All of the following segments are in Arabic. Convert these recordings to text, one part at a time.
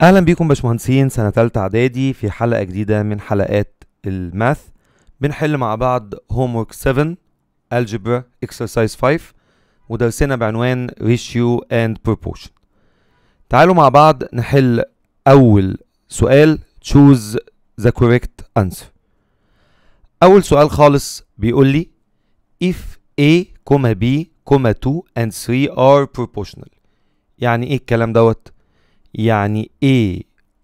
اهلا بيكم باشمهندسين سنه تالتة اعدادي في حلقه جديده من حلقات الماث بنحل مع بعض هوم ورك 7 الجبر اكسرسايز 5 ودرسنا بعنوان ريشيو اند بروبوشن تعالوا مع بعض نحل اول سؤال تشوز ذا كوريكت انسر اول سؤال خالص بيقول لي if a, b, 2 and 3 are proportional يعني ايه الكلام دوت يعني A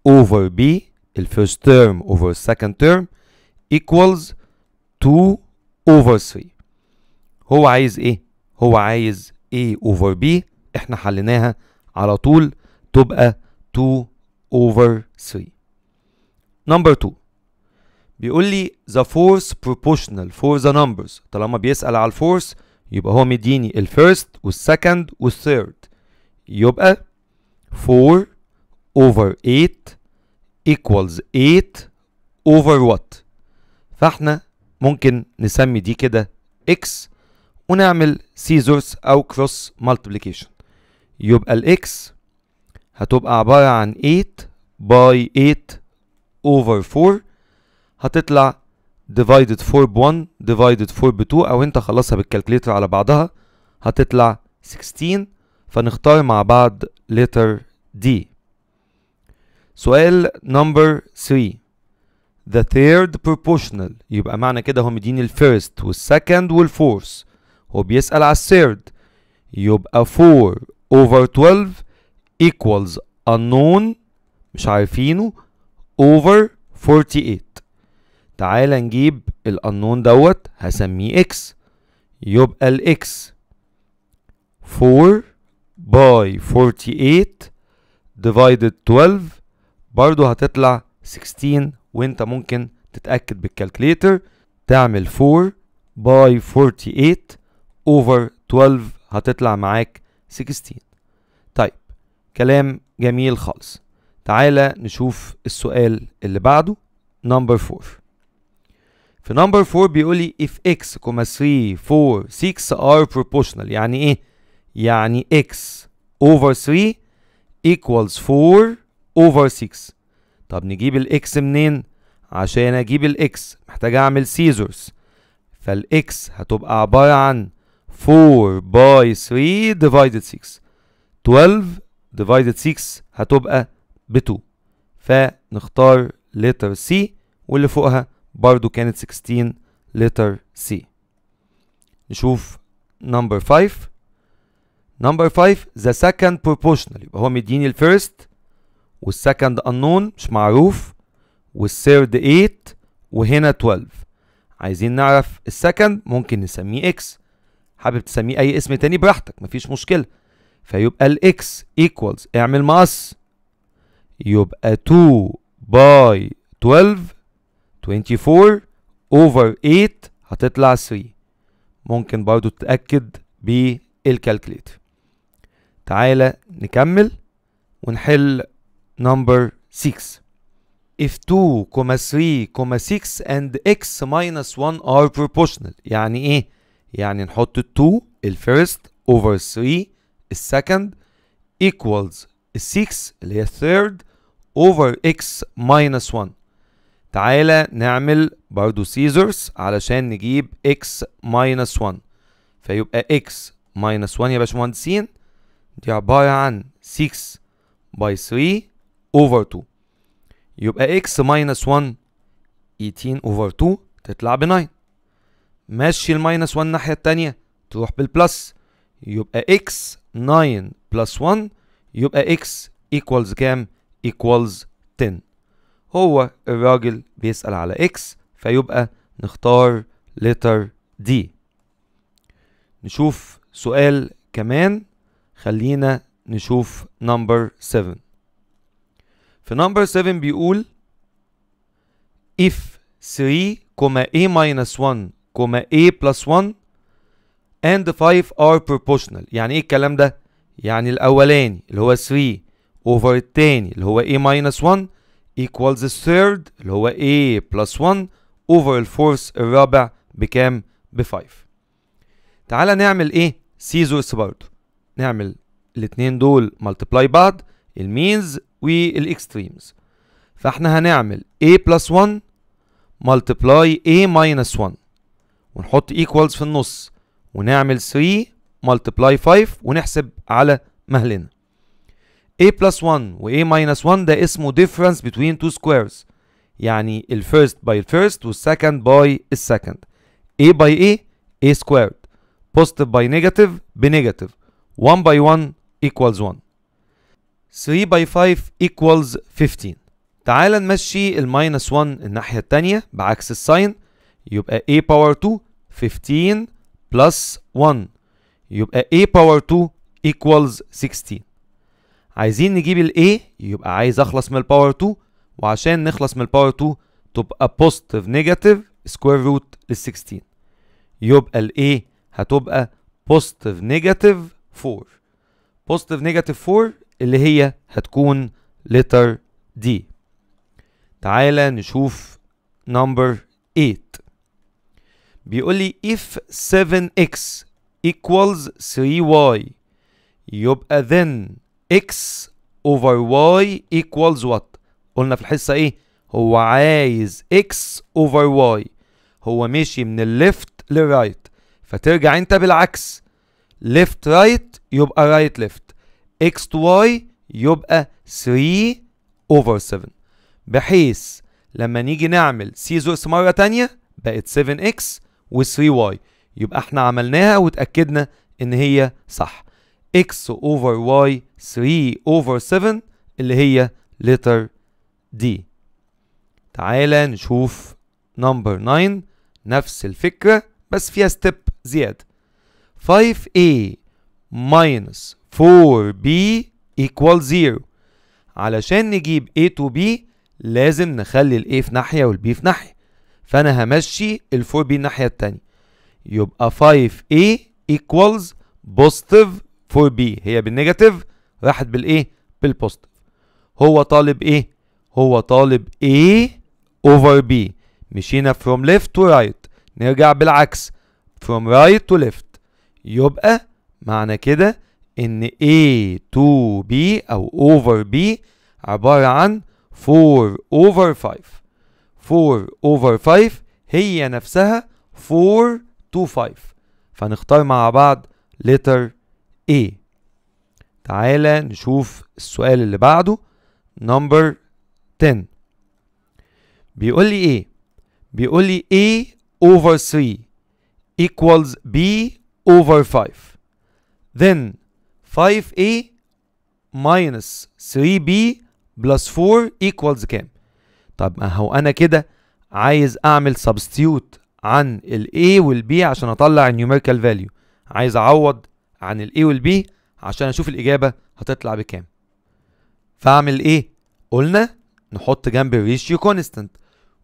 over B ال first term over second term equals 2 over 3 هو عايز ايه؟ هو عايز A over B احنا حليناها على طول تبقى 2 over 3 number 2 بيقول لي the force proportional for the numbers طالما بيسأل على الفورس يبقى هو مديني الفيرست والسكند والثيرد يبقى 4 over 8 equals 8 over what فاحنا ممكن نسمي دي كده x ونعمل سيزورز او كروس مالتيبليكيشن يبقى الاكس هتبقى عبارة عن 8 by 8 over 4 هتطلع divided 4 ب 1 divided 4 ب 2 او انت خلصها بالكالكليتر على بعضها هتطلع 16 فنختار مع بعض letter D سؤال نمبر 3 the third proportional يبقى معنى كده هو مديني الفيرست والسكند والفورث هو بيسأل على الثيرد يبقى 4 over 12 equals unknown مش عارفينه over 48 تعال نجيب الانون دوت هسميه x يبقى الاكس 4 by 48 divided 12 برضو هتطلع 16 وانت ممكن تتأكد بالكالكليتر تعمل 4 باي 48 اوفر 12 هتطلع معاك 16 طيب كلام جميل خالص تعالى نشوف السؤال اللي بعده نمبر 4 في نمبر 4 بيقول لي if x, 3 4 6 are proportional يعني ايه يعني x over 3 equals 4 اوفر 6 طب نجيب الاكس منين عشان اجيب الاكس محتاج اعمل سيزورز فالاكس هتبقى عبارة عن 4 باي 3 ديفايدد 6 12 ديفايدد 6 هتبقى ب 2 فنختار لتر سي واللي فوقها برضو كانت 16 لتر سي نشوف نمبر 5 نمبر 5 ذا second proportional يبقى هو مديني الفيرست والسكند unknown مش معروف والثيرد 8 وهنا 12 عايزين نعرف السكند ممكن نسميه اكس حابب تسميه اي اسم تاني براحتك مفيش مشكله فيبقى الاكس ايكوالز اعمل مقص يبقى 2 باي 12 24 اوفر 8 هتطلع 3 ممكن برضو تتاكد بالكالكليتر تعالى نكمل ونحل number 6 if 2 3 6 and x minus 1 are proportional يعني ايه يعني نحط 2 first over 3 second equals 6 اللي هي third over x minus 1 تعالى نعمل برضو سيزرز علشان نجيب x minus 1 فيبقى x minus 1 يا باشمهندسين دي عبارة عن 6 by 3 اوفر 2 يبقى x ماينس 1 18 اوفر 2 تطلع ب 9 ماشي الماينس 1 الناحيه الثانيه تروح بالبلس يبقى x 9 بلس 1 يبقى x ايكوالز كام ايكوالز 10 هو الراجل بيسأل على x فيبقى نختار letter D نشوف سؤال كمان خلينا نشوف number 7 في نمبر 7 بيقول if 3, a minus 1, a plus 1 and 5 are proportional يعني ايه الكلام ده؟ يعني الاولاني اللي هو 3 over الثاني اللي هو a minus 1 equals third اللي هو a plus 1 the fourth الرابع بكام؟ ب 5 تعالى نعمل ايه؟ سيزورس برضه نعمل الاتنين دول ملتبلاي بعض المينز والاكستريمز فاحنا هنعمل a plus 1 multiply a minus 1 ونحط equals في النص ونعمل 3 multiply 5 ونحسب على مهلنا a plus 1 و a minus 1 ده اسمه difference between two squares يعني ال first وال second by باي second a by a a squared positive by negative بنيجاتيف 1 by 1 equals 1 3 باي 5 equals 15 تعال نمشي الماينس 1 الناحية التانية بعكس الساين يبقى a power 2 15 plus 1 يبقى a power 2 equals 16 عايزين نجيب ال a يبقى عايز اخلص من الباور 2 وعشان نخلص من الباور 2 تبقى positive negative square root لل 16 يبقى ال a هتبقى positive negative 4 positive negative 4 اللي هي هتكون letter D تعالى نشوف number 8 بيقول لي if 7x equals 3y يبقى then x over y equals what قلنا في الحصة ايه هو عايز x over y هو ماشي من الليفت للرايت فترجع انت بالعكس ليفت رايت يبقى رايت ليفت x to y يبقى 3 over 7 بحيث لما نيجي نعمل c زوس مرة تانية بقت 7x و3y يبقى احنا عملناها وتأكدنا ان هي صح x over y 3 over 7 اللي هي letter D تعالى نشوف number 9 نفس الفكرة بس فيها ستيب زيادة 5a minus 4b equal 0 علشان نجيب a to b لازم نخلي ال a في ناحية وال b في ناحية فأنا همشي ال 4b الناحية التانية يبقى 5a equals positive 4b هي بالنيجاتيف راحت بالايه؟ بالبوستيف هو طالب ايه؟ هو طالب a over b مشينا from left to right نرجع بالعكس from right to left يبقى معنى كده ان A to B او over B عبارة عن 4 over 5 4 over 5 هي نفسها 4 to 5 فنختار مع بعض letter A تعالى نشوف السؤال اللي بعده number 10 بيقول لي ايه بيقول لي A over 3 equals B over 5 then 5A minus 3B plus 4 equals كام طب ما هو انا كده عايز اعمل سبستيوت عن ال A وال B عشان اطلع النيوميريكال فاليو عايز اعوض عن ال A وال B عشان اشوف الاجابه هتطلع بكام فاعمل ايه قلنا نحط جنب الريشيو كونستانت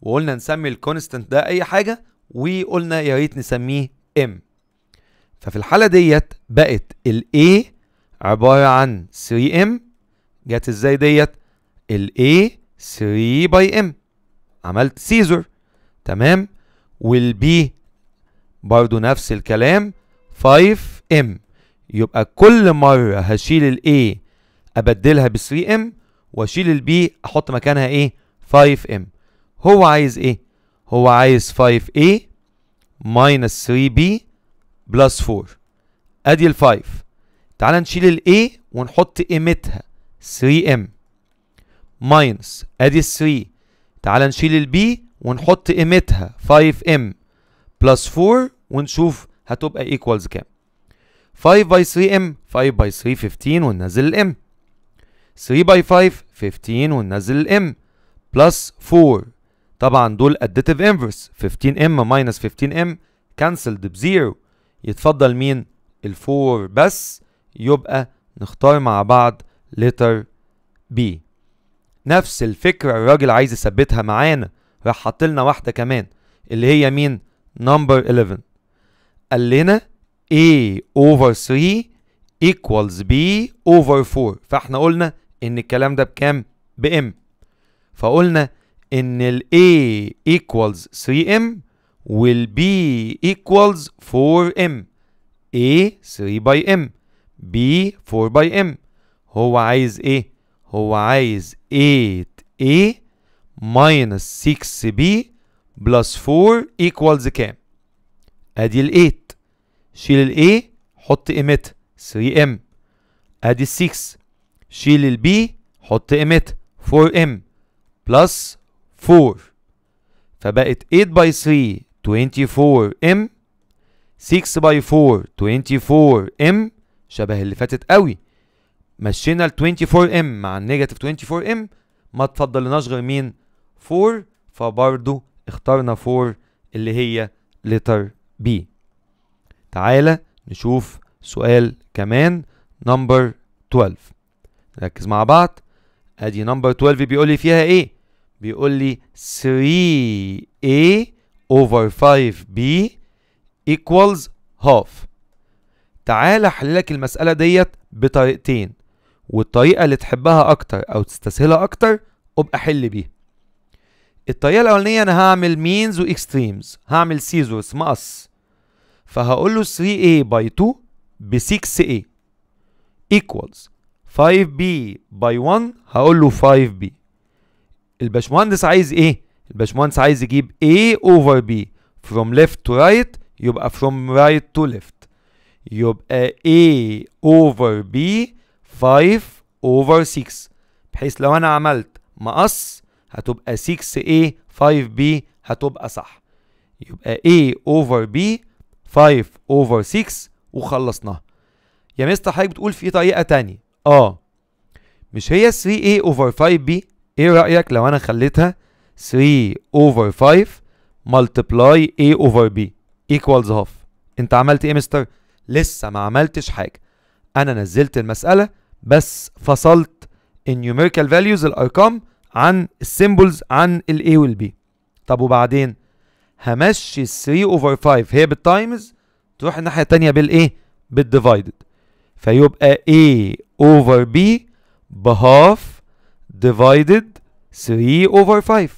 وقلنا نسمي الكونستانت ده اي حاجه وقلنا يا ريت نسميه ام ففي الحاله ديت بقت ال A عبارة عن 3M جت ازاي ديت ال A 3 باي M عملت سيزر تمام B برضو نفس الكلام 5M يبقى كل مرة هشيل ال A أبدلها ب 3M وأشيل ال B أحط مكانها إيه 5M هو عايز إيه هو عايز 5A minus 3B plus 4 أدي ال 5 تعال نشيل ال A ونحط قيمتها 3M ماينس ادي ال 3 تعال نشيل ال B ونحط قيمتها 5M بلس 4 ونشوف هتبقى ايكوالز كام 5 باي 3M 5 باي 3 15 وننزل الام 3 باي 5 15 وننزل الام بلس 4 طبعا دول اديتيف انفرس 15m ماينس 15m كانسلد بزيرو يتفضل مين ال 4 بس يبقى نختار مع بعض letter B نفس الفكرة الراجل عايز يثبتها معانا راح حاط لنا واحدة كمان اللي هي مين number 11 قال لنا A over 3 equals B over 4 فاحنا قلنا ان الكلام ده بكام بام فقلنا ان ال A equals 3M وال B equals 4M A 3 by M B 4 by M هو عايز ايه هو عايز 8a minus 6b plus 4 equals كام ادي ال 8 شيل ال a حط قيمت 3m ادي ال 6 شيل ال b حط قيمت 4m plus 4 فبقت 8 باي 3 24m 6 باي 4 24m شبه اللي فاتت قوي مشينا ال 24 ام مع النيجاتيف 24 ام ما تفضلناش غير مين 4 فبرضو اخترنا 4 اللي هي لتر بي تعالى نشوف سؤال كمان نمبر 12 ركز مع بعض ادي نمبر 12 بيقول لي فيها ايه بيقول لي 3a over 5b equals half تعال احللك المساله ديت بطريقتين والطريقه اللي تحبها اكتر او تستسهلها اكتر ابقى حل بيها الطريقه الاولانيه انا هعمل مينز واكستريمز هعمل سيزورس مقص فهقول له 3a باي 2 ب 6a equals 5b باي 1 هقول له 5b الباشمهندس عايز ايه الباشمهندس عايز يجيب a over b from left to right يبقى from right to left يبقى A over B 5 over 6 بحيث لو أنا عملت مقص هتبقى 6A 5B هتبقى صح يبقى A over B 5 over 6 وخلصناها يا مستر حضرتك بتقول في طريقة تانية اه مش هي 3A over 5B ايه رأيك لو أنا خليتها 3 over 5 multiply A over B equals half انت عملت ايه يا مستر لسه ما عملتش حاجه انا نزلت المساله بس فصلت النيوميريكال فاليوز الارقام عن السيمبلز عن A والـ B طب وبعدين همشي 3 over 5 هي بالتايمز تروح الناحيه الثانيه بالايه بالديفايدد فيبقى A over B بهاف divided 3 over 5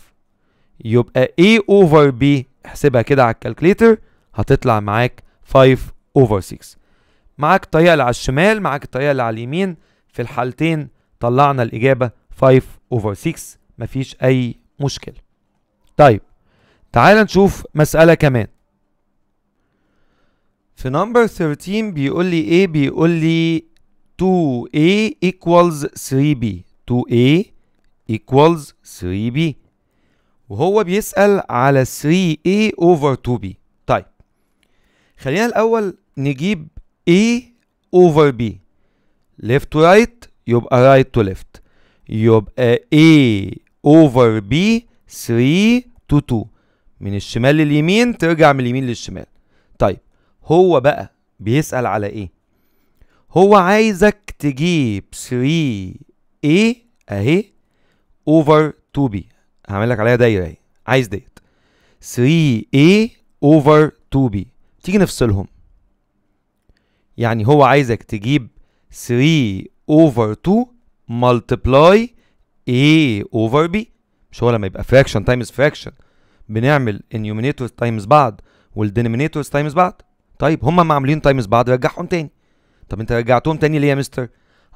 يبقى A over B احسبها كده على الكالكليتر هتطلع معاك 5 اوفر 6 معاك الطريقه اللي على الشمال معاك الطريقه اللي على اليمين في الحالتين طلعنا الاجابه 5 اوفر 6 مفيش اي مشكله طيب تعال نشوف مساله كمان في نمبر 13 بيقول لي ايه بيقول لي 2a equals 3b 2a equals 3b وهو بيسأل على 3a over 2b خلينا الاول نجيب A over B left to right يبقى right to left يبقى A over B 3 to 2 من الشمال لليمين ترجع من اليمين للشمال طيب هو بقى بيسأل على ايه هو عايزك تجيب 3 A اهي over 2B هعمل لك عليها دايرة اهي عايز ديت 3A over 2B تيجي نفصلهم يعني هو عايزك تجيب 3 over 2 multiply A over B مش هو لما يبقى fraction times fraction بنعمل النيومينيتور تايمز بعض والدينومينيتور تايمز بعض طيب هما ما عاملين تايمز بعض رجعهم تاني طب انت رجعتهم تاني ليه يا مستر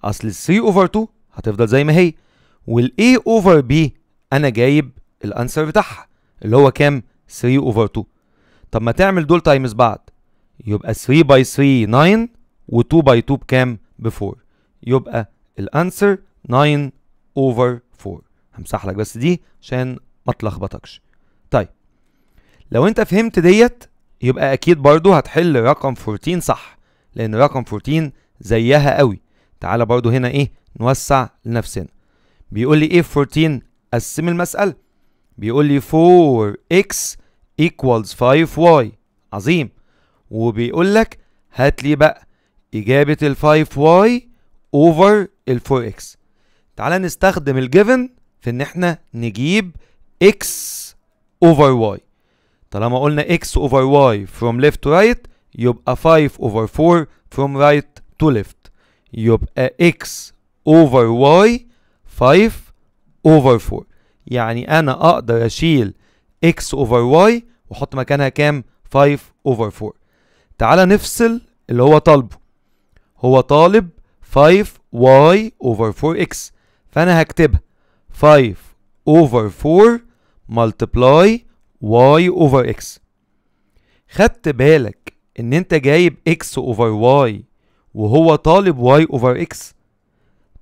اصل ال 3 over 2 هتفضل زي ما هي وال A over B انا جايب الانسر بتاعها اللي هو كام 3 over 2 طب ما تعمل دول تايمز بعض يبقى 3 باي 3 9 و2 باي 2 بكام ب 4 يبقى الانسر 9 اوفر 4 همسح لك بس دي عشان ما تلخبطكش طيب لو انت فهمت ديت يبقى اكيد برضو هتحل رقم 14 صح لان رقم 14 زيها قوي تعالى برضو هنا ايه نوسع لنفسنا بيقول لي ايه 14 قسم المسألة بيقول لي 4 اكس equals 5y عظيم وبيقول لك هات لي بقى إجابة ال 5y over ال 4x تعالى نستخدم الجيفن في إن إحنا نجيب x over y طالما قلنا x over y from left to right يبقى 5 over 4 from right to left يبقى x over y 5 over 4 يعني أنا أقدر أشيل x over y وحط مكانها كام 5 over 4 تعالى نفصل اللي هو طالبه هو طالب 5 y over 4 x فانا هكتبها 5 over 4 multiply y over x خدت بالك ان انت جايب x over y وهو طالب y over x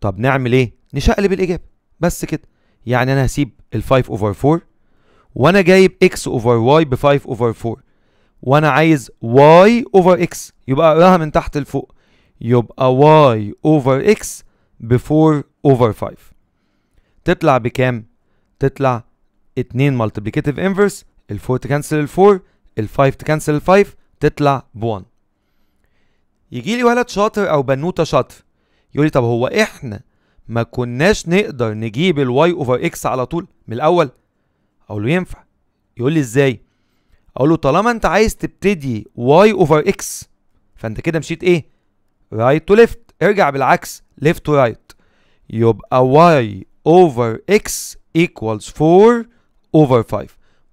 طب نعمل ايه نشقلب الاجابه بس كده يعني انا هسيب ال5 over 4 وانا جايب x over y ب 5 over 4 وانا عايز y over x يبقى اقراها من تحت لفوق يبقى y over x ب 4 over 5 تطلع بكام؟ تطلع 2 مالتيبليكاتيف انفرس ال 4 تكنسل ال 4 ال 5 تكنسل ال 5 تطلع ب 1 يجي لي ولد شاطر او بنوته شاطر يقول لي طب هو احنا ما كناش نقدر نجيب الواي اوفر اكس على طول من الاول اقول له ينفع يقول لي ازاي اقول له طالما انت عايز تبتدي واي اوفر اكس فانت كده مشيت ايه رايت تو ليفت ارجع بالعكس ليفت تو رايت يبقى واي اوفر اكس ايكوالز 4 اوفر 5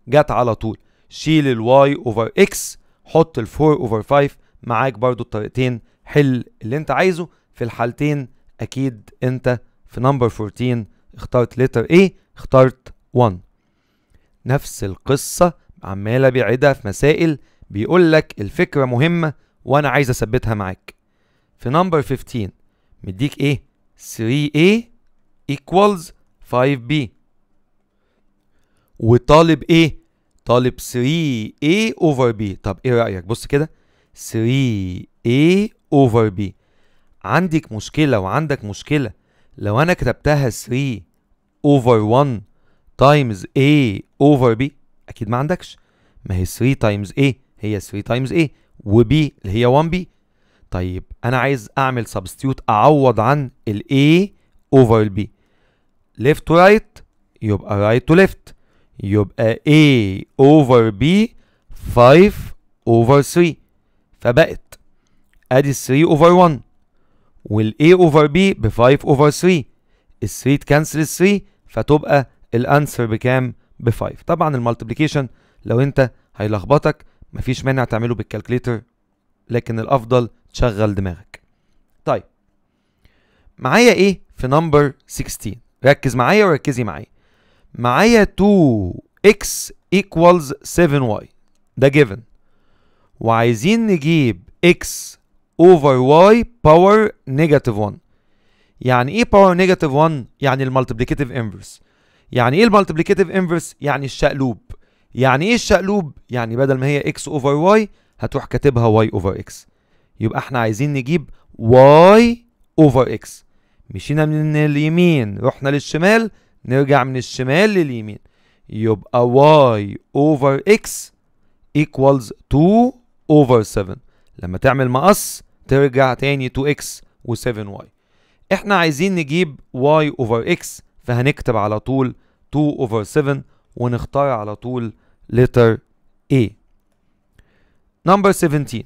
جت على طول شيل الواي اوفر اكس حط ال 4 اوفر 5 معاك برضو الطريقتين حل اللي انت عايزه في الحالتين اكيد انت في نمبر 14 اخترت لتر ايه اخترت 1 نفس القصة عمالة بيعيدها في مسائل بيقول لك الفكرة مهمة وأنا عايز أثبتها معاك في نمبر 15 مديك إيه 3A equals 5B وطالب إيه طالب 3A over B طب إيه رأيك بص كده 3A over B عندك مشكلة وعندك مشكلة لو أنا كتبتها 3 over 1 times A اوفر بي اكيد ما عندكش ما هي 3 تايمز ايه هي 3 تايمز ايه وبي اللي هي 1 بي طيب انا عايز اعمل سبستيوت اعوض عن الاي اوفر البي ليفت تو رايت يبقى رايت تو ليفت يبقى A over B 5 over 3 فبقت ادي 3 over 1 والاي A over B ب 5 over 3 ال 3 تكنسل ال 3 فتبقى الانسر بكام؟ ب 5 طبعا المالتيبليكيشن لو انت هيلخبطك مفيش مانع تعمله بالكالكليتر لكن الافضل تشغل دماغك طيب معايا ايه في نمبر 16 ركز معايا وركزي معايا معايا 2x equals 7y ده given وعايزين نجيب x over y power negative 1 يعني ايه power negative 1 يعني المالتيبليكيتيف inverse يعني ايه المالتيبليكاتيف انفرس يعني الشقلوب يعني ايه الشقلوب يعني بدل ما هي اكس اوفر واي هتروح كاتبها واي اوفر اكس يبقى احنا عايزين نجيب واي اوفر اكس مشينا من اليمين رحنا للشمال نرجع من الشمال لليمين يبقى واي اوفر اكس equals 2 over 7 لما تعمل مقص ترجع تاني 2x و7y احنا عايزين نجيب y over x فهنكتب على طول 2 over 7 ونختار على طول letter A number 17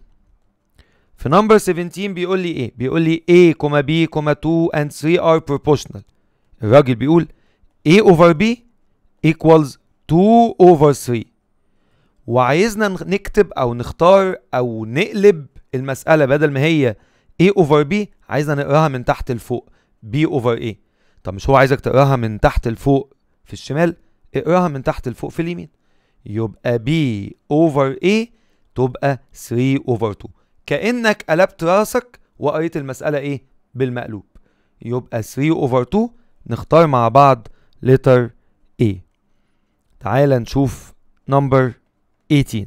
في number 17 بيقول لي ايه بيقول لي A, B, 2 and 3 are proportional الراجل بيقول A over B equals 2 over 3 وعايزنا نكتب او نختار او نقلب المسألة بدل ما هي A over B عايزنا نقراها من تحت لفوق B over A طب مش هو عايزك تقراها من تحت لفوق في الشمال اقراها من تحت لفوق في اليمين يبقى B over A تبقى 3 over 2 كأنك قلبت راسك وقريت المسألة ايه بالمقلوب يبقى 3 over 2 نختار مع بعض letter A تعال نشوف number 18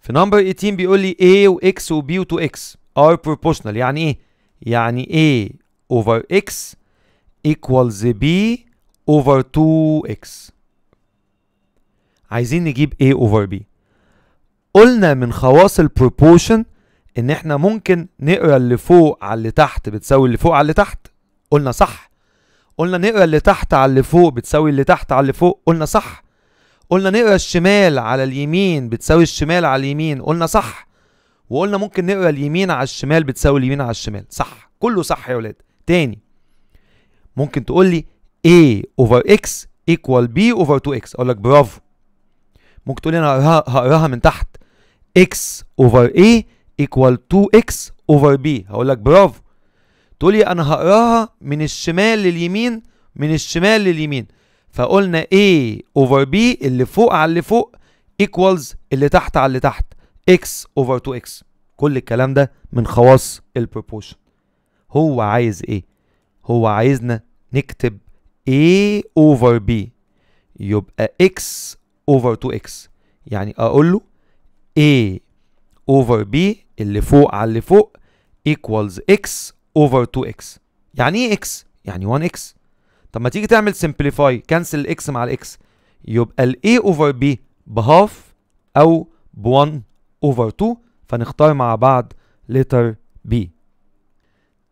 في number 18 بيقول لي A و X و B و 2X are proportional يعني ايه؟ يعني A over X equals b over 2x عايزين نجيب a over b قلنا من خواص البروبوشن ان احنا ممكن نقرا اللي فوق على اللي تحت بتساوي اللي فوق على اللي تحت قلنا صح قلنا نقرا اللي تحت على اللي فوق بتساوي اللي تحت على اللي فوق قلنا صح قلنا نقرا الشمال على اليمين بتساوي الشمال على اليمين قلنا صح وقلنا ممكن نقرا اليمين على الشمال بتساوي اليمين على الشمال صح كله صح يا ولاد تاني ممكن تقول لي a over x equal b over 2x اقول لك برافو ممكن تقول لي انا هقراها من تحت x over a equal 2x over b هقول لك برافو تقول لي انا هقراها من الشمال لليمين من الشمال لليمين فقلنا a over b اللي فوق على اللي فوق equals اللي تحت على اللي تحت x over 2x كل الكلام ده من خواص البروبوشن هو عايز ايه هو عايزنا نكتب A over B يبقى X over 2X يعني أقول له A over B اللي فوق على اللي فوق equals X over 2X يعني إيه X؟ يعني 1X طب ما تيجي تعمل simplify cancel الإكس مع الإكس يبقى ال A over B بهاف أو ب 1 over 2 فنختار مع بعض letter B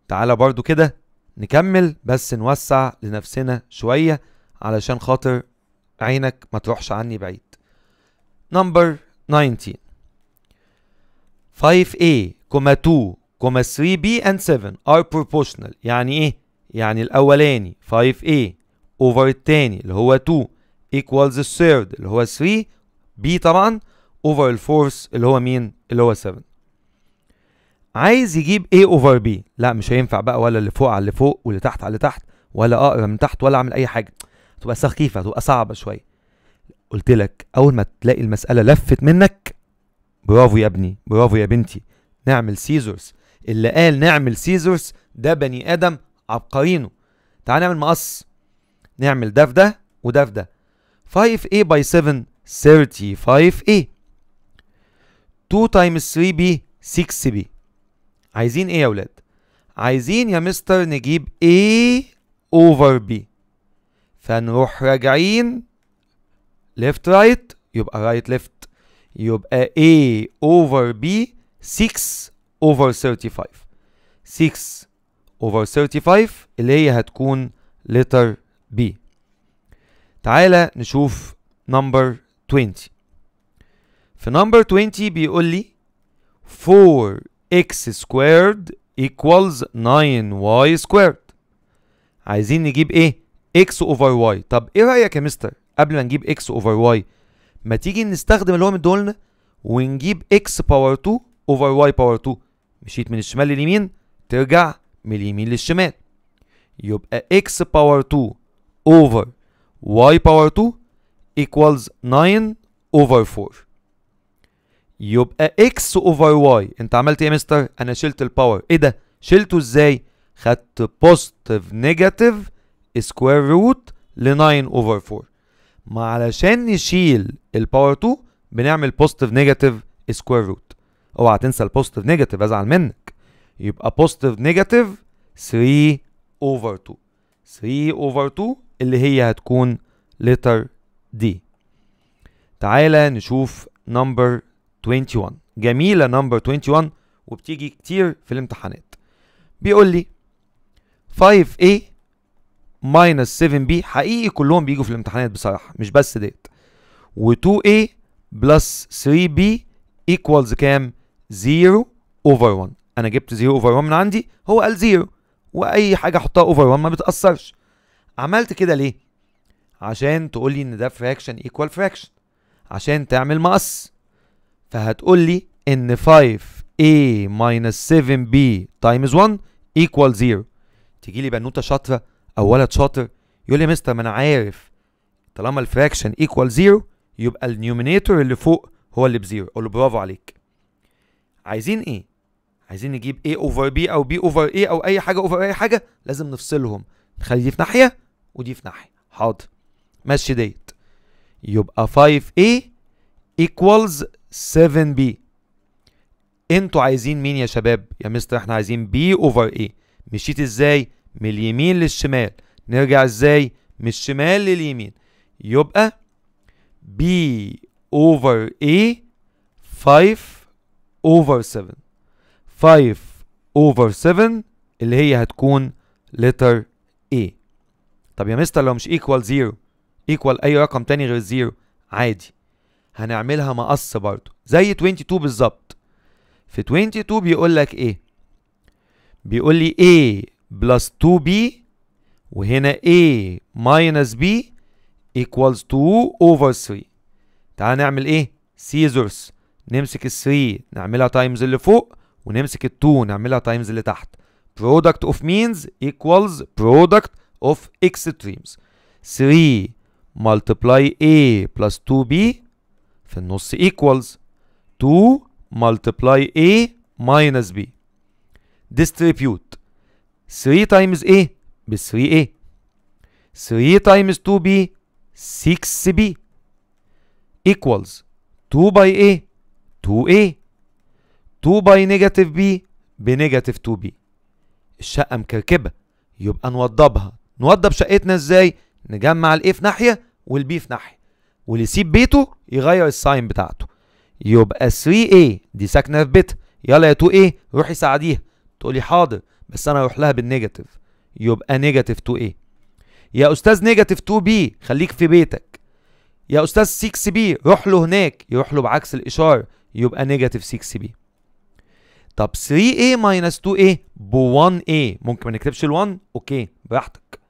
تعالى برضو كده نكمل بس نوسع لنفسنا شوية علشان خاطر عينك ما تروحش عني بعيد نمبر 19 5A, 2, 3B and 7 are proportional يعني ايه؟ يعني الاولاني 5A over التاني اللي هو 2 equals third اللي هو 3 B طبعا over fourth اللي هو مين؟ اللي هو 7 عايز يجيب A over B لا مش هينفع بقى ولا اللي فوق على اللي فوق واللي تحت على اللي تحت ولا اقرا من تحت ولا اعمل اي حاجه تبقى سخيفه تبقى صعبه شويه قلت لك اول ما تلاقي المساله لفت منك برافو يا ابني برافو يا بنتي نعمل سيزرز اللي قال نعمل سيزرز ده بني ادم عبقرينه تعال نعمل مقص نعمل ده في ده وده في ده 5a by 7 35a 2 times 3b 6b عايزين ايه يا ولاد عايزين يا مستر نجيب A over B فنروح راجعين left right يبقى right left يبقى A over B 6 over 35 6 over 35 اللي هي هتكون letter B تعالى نشوف number 20 في number 20 بيقول لي 4 x squared equals 9y squared عايزين نجيب ايه x over y طب ايه رايك يا مستر قبل ما نجيب x over y ما تيجي نستخدم اللي هو مدهولنا ونجيب x باور 2 over y باور 2 مشيت من الشمال لليمين ترجع من اليمين للشمال يبقى x باور 2 over y باور 2 equals 9 over 4 يبقى اكس اوفر واي انت عملت ايه يا مستر انا شلت الباور ايه ده شلته ازاي خدت بوزيتيف نيجاتيف سكوير روت ل 9 اوفر 4 ما علشان نشيل الباور 2 بنعمل بوزيتيف نيجاتيف سكوير روت اوعى تنسى البوزيتيف نيجاتيف ازعل منك يبقى بوزيتيف نيجاتيف 3 اوفر 2 3 اوفر 2 اللي هي هتكون لتر دي تعالى نشوف نمبر 21 جميلة نمبر 21 وبتيجي كتير في الامتحانات بيقول لي 5A minus 7B حقيقي كلهم بيجوا في الامتحانات بصراحة مش بس ديت و 2A plus 3B equals كام 0 over 1 انا جبت 0 over 1 من عندي هو قال 0 واي حاجة احطها over 1 ما بتأثرش عملت كده ليه عشان تقول لي ان ده fraction equal fraction عشان تعمل مقص فهتقول لي ان 5a minus 7b times 1 equal 0 تيجي لي بنوته شاطره او ولد شاطر يقول لي يا مستر ما انا عارف طالما الفراكشن equal 0 يبقى النيومينيتور اللي فوق هو اللي بزيرو اقول له برافو عليك عايزين ايه عايزين نجيب a over b او b over a او اي حاجه اوفر اي حاجه لازم نفصلهم نخلي دي في ناحيه ودي في ناحيه حاضر ماشي ديت يبقى 5a equals 7b انتوا عايزين مين يا شباب يا مستر احنا عايزين بي اوفر اي مشيت ازاي من اليمين للشمال نرجع ازاي من الشمال لليمين يبقى بي اوفر اي 5 اوفر 7 5 اوفر 7 اللي هي هتكون لتر اي طب يا مستر لو مش ايكوال 0 ايكوال اي رقم تاني غير 0 عادي هنعملها مقص برضه زي 22 بالظبط في 22 بيقول لك ايه بيقول لي A بلس 2B وهنا A ماينس B equals 2 over 3 تعال نعمل ايه سيزرز نمسك ال 3 نعملها تايمز اللي فوق ونمسك ال 2 نعملها تايمز اللي تحت product of means equals product of extremes 3 multiply A plus 2B في النص equals 2 multiply A minus B distribute 3 times A ب 3A 3 times 2B 6B equals 2 by A 2A 2 by negative B negative 2B الشقة مكركبة يبقى نوضبها نوضب شقتنا ازاي نجمع الايه في ناحية والبي في ناحية واللي يسيب بيته يغير الساين بتاعته يبقى 3A دي ساكنه في بيتها يلا يا 2A روحي ساعديها تقولي حاضر بس انا اروح لها بالنيجاتيف يبقى نيجاتيف 2A يا استاذ نيجاتيف 2B خليك في بيتك يا استاذ 6B روح له هناك يروح له بعكس الاشاره يبقى نيجاتيف 6B طب 3A ماينس 2A ب 1A ممكن ما نكتبش ال 1 اوكي براحتك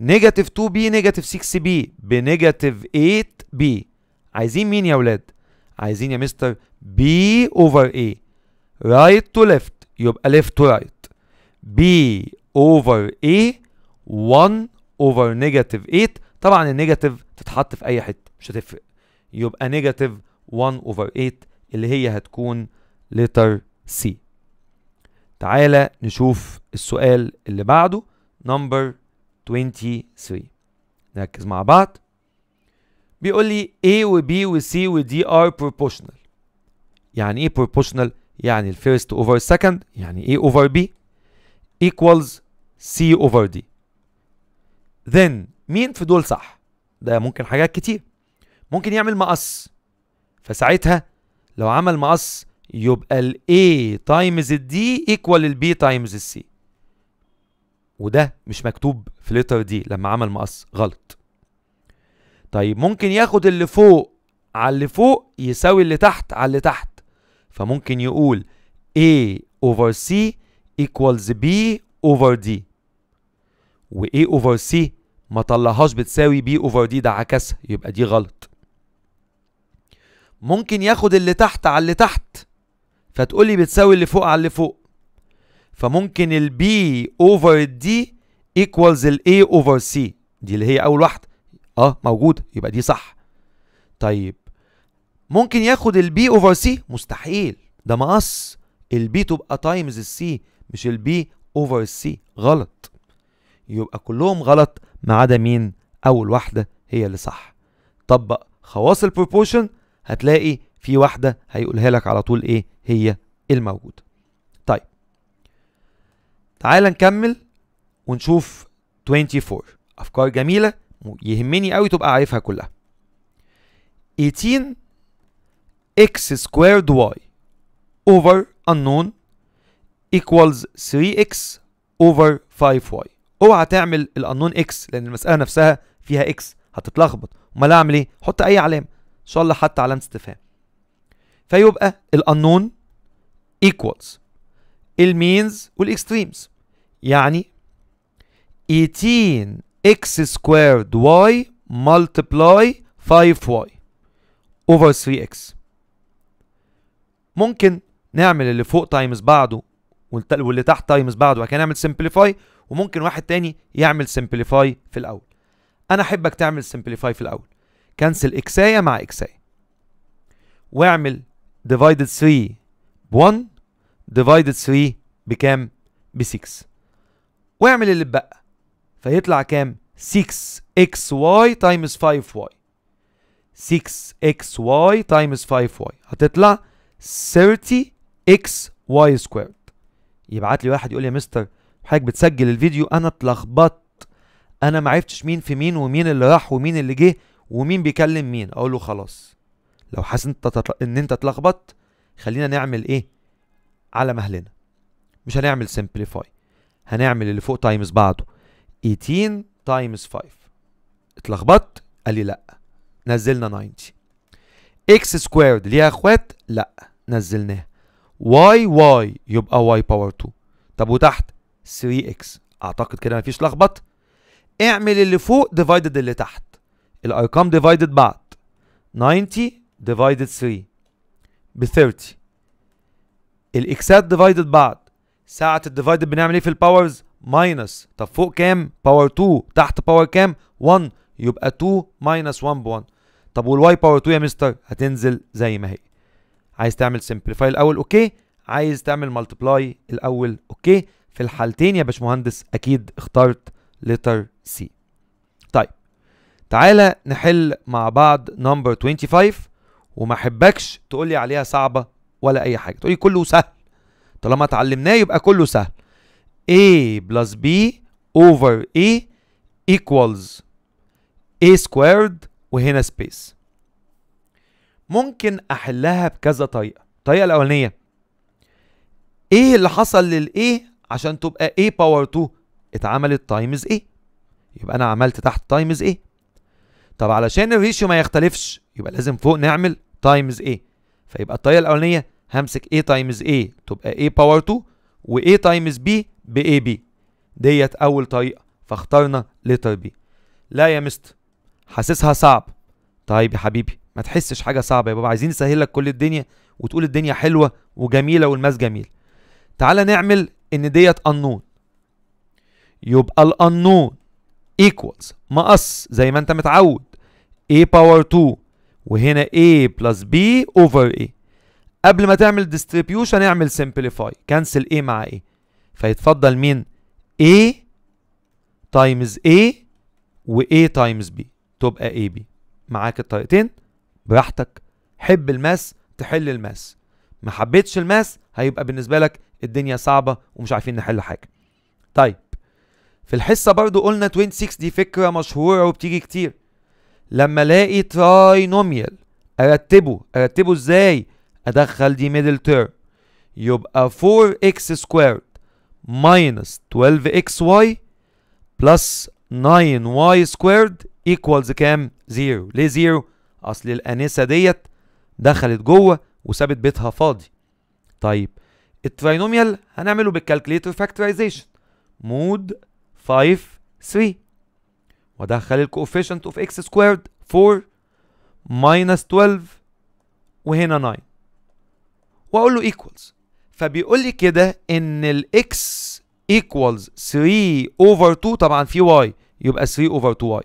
نيجاتيف 2 بي نيجاتيف 6 بي بنيجاتيف 8 بي عايزين مين يا ولاد عايزين يا مستر بي اوفر اي رايت تو ليفت يبقى ليفت تو رايت بي اوفر اي 1 اوفر نيجاتيف 8 طبعا النيجاتيف تتحط في اي حته مش هتفرق يبقى نيجاتيف 1 اوفر 8 اللي هي هتكون لتر سي تعالى نشوف السؤال اللي بعده نمبر 23 نركز مع بعض بيقول لي A و B و C و D are proportional يعني ايه proportional يعني first over second يعني A over B equals C over D then مين في دول صح ده ممكن حاجات كتير ممكن يعمل مقص فساعتها لو عمل مقص يبقى ال A تايمز D equal ال B تايمز C وده مش مكتوب في لتر دي لما عمل مقص غلط طيب ممكن ياخد اللي فوق على اللي فوق يساوي اللي تحت على اللي تحت فممكن يقول A over C equals B over D و A over C ما طلعهاش بتساوي B over D ده عكسها يبقى دي غلط ممكن ياخد اللي تحت على اللي تحت فتقولي بتساوي اللي فوق على اللي فوق فممكن البي اوفر الدي ايكوالز الاي اوفر سي دي اللي هي اول واحده اه موجوده يبقى دي صح طيب ممكن ياخد البي اوفر سي مستحيل ده مقص البي تبقى تايمز السي مش البي اوفر السي غلط يبقى كلهم غلط ما عدا مين اول واحده هي اللي صح طبق خواص البروبوشن هتلاقي في واحده هيقولها لك على طول ايه هي الموجوده تعال نكمل ونشوف 24 أفكار جميلة يهمني قوي تبقى عارفها كلها 18 x squared y over unknown equals 3x over 5y اوعى تعمل الانون x لان المساله نفسها فيها x هتتلخبط امال اعمل ايه حط اي علامه ان شاء الله حتى علامه استفهام فيبقى الانون equals المينز والاكستريمز يعني 18 اكس سكويرد واي multiply 5 واي اوفر 3 اكس ممكن نعمل اللي فوق تايمز بعضه واللي تحت تايمز بعضه وبعد كده نعمل سمبليفاي وممكن واحد تاني يعمل سمبليفاي في الاول انا احبك تعمل سمبليفاي في الاول كنسل اكسايه مع اكسايه واعمل ديفايدد 3 ب 1 ديفايدد 3 بكام ب 6 واعمل اللي اتبقى فيطلع كام 6 اكس واي تايمز 5 واي 6 اكس واي تايمز 5 واي هتطلع 30 اكس واي سكويرد يبعت لي واحد يقول لي يا مستر حضرتك بتسجل الفيديو انا اتلخبطت انا ما عرفتش مين في مين ومين اللي راح ومين اللي جه ومين بيكلم مين اقول له خلاص لو حاسس ان انت اتلخبطت خلينا نعمل ايه على مهلنا مش هنعمل سمبليفاي هنعمل اللي فوق تايمز بعده 18 تايمز 5 اتلخبطت قال لي لا نزلنا 90 اكس سكويرد ليها اخوات لا نزلناها واي واي يبقى واي باور 2 طب وتحت 3 اكس اعتقد كده مفيش لخبط اعمل اللي فوق ديفايدد اللي تحت الارقام ديفايدد بعض 90 ديفايدد 3 ب 30 الاكسات ديفايدد بعض ساعة الديفايدد بنعمل ايه في الباورز؟ ماينس طب فوق كام؟ باور 2 تحت باور كام؟ 1 يبقى 2 ماينس 1 ب 1 طب والواي باور 2 يا مستر هتنزل زي ما هي عايز تعمل سمبليفاي الاول اوكي عايز تعمل ملتبلاي الاول اوكي في الحالتين يا باشمهندس اكيد اخترت لتر سي طيب تعالى نحل مع بعض نمبر 25 وما احبكش تقول لي عليها صعبه ولا اي حاجه تقولي كله سهل طالما اتعلمناه يبقى كله سهل a plus b over a equals a squared وهنا سبيس ممكن احلها بكذا طريقه الطريقه الاولانيه ايه اللي حصل للايه عشان تبقى a باور 2 اتعملت تايمز a يبقى انا عملت تحت تايمز a طب علشان الريشيو ما يختلفش يبقى لازم فوق نعمل تايمز a فيبقى الطريقه الاولانيه همسك A تايمز A تبقى A باور 2 و A تايمز B ب AB ديت اول طريقه فاخترنا لتر B لا يا مستر حاسسها صعب طيب يا حبيبي ما تحسش حاجه صعبه يا بابا عايزين نسهل لك كل الدنيا وتقول الدنيا حلوه وجميله والماس جميل تعالى نعمل ان ديت انون يبقى الانون ايكوالز مقص زي ما انت متعود a باور 2 وهنا A بلس B over A قبل ما تعمل ديستريبيوشن اعمل simplify cancel A مع A فيتفضل مين A تايمز A و A تايمز B تبقى AB معاك الطريقتين براحتك حب الماس تحل الماس ما حبيتش الماس هيبقى بالنسبه لك الدنيا صعبه ومش عارفين نحل حاجه طيب في الحصه برضو قلنا 26 دي فكره مشهوره وبتيجي كتير لما الاقي تراينوميال ارتبه ارتبه ازاي ادخل دي ميدل تيرم يبقى 4x سكويرد minus 12xy plus 9y سكويرد equals كام 0 ليه 0 اصل الانسه ديت دخلت جوه وسابت بيتها فاضي طيب التراينوميال هنعمله بالكالكليتر فاكتورايزيشن مود 5 3 وادخل الكوفيشنت اوف اكس سكويرد 4 ماينس 12 وهنا 9 واقول له ايكوالز فبيقول لي كده ان الاكس ايكوالز 3 اوفر 2 طبعا في واي يبقى 3 اوفر 2 واي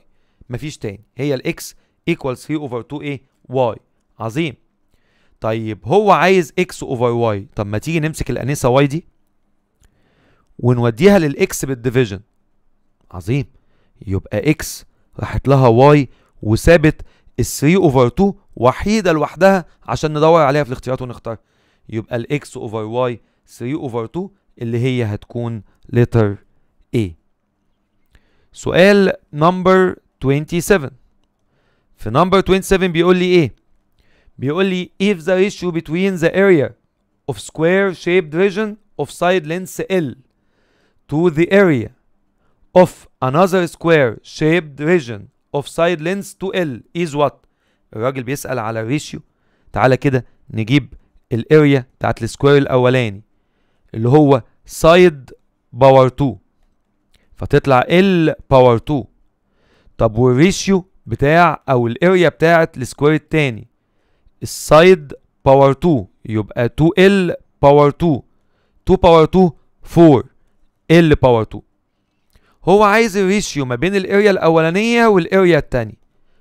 مفيش تاني هي الاكس ايكوالز 3 اوفر 2 ايه واي عظيم طيب هو عايز اكس اوفر واي طب ما تيجي نمسك الانسه واي دي ونوديها للاكس بالديفيجن عظيم يبقى اكس راحت لها واي وسابت ال 3 اوفر 2 وحيده لوحدها عشان ندور عليها في الاختيارات ونختار يبقى الاكس اوفر واي 3 اوفر 2 اللي هي هتكون لتر A سؤال نمبر 27 في نمبر 27 بيقول لي ايه بيقول لي if the ratio between the area of square shaped region of side length L to the area of another square shaped region of side length to L is what الراجل بيسأل على الريشيو تعالى كده نجيب الاريا بتاعت السكوير الاولاني اللي هو سايد باور 2 فتطلع ال باور 2 طب والريشيو بتاع او الاريا بتاعت السكوير التاني السايد باور 2 يبقى 2 ال باور 2 2 باور 2 4 ال باور 2 هو عايز الريشيو ما بين الاريا الاولانيه والاريا الثانيه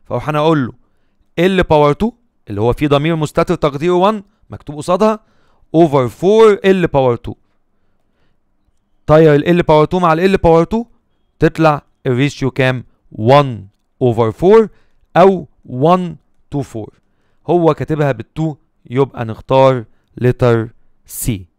فاروح انا اقول له ال باور 2 اللي هو فيه ضمير مستتر تقديره 1 مكتوب قصادها اوفر 4 ال باور 2 طير ال ال باور 2 مع ال ال باور 2 تطلع الريشيو كام 1 اوفر 4 او 1 تو 4 هو كاتبها بال2 يبقى نختار لتر سي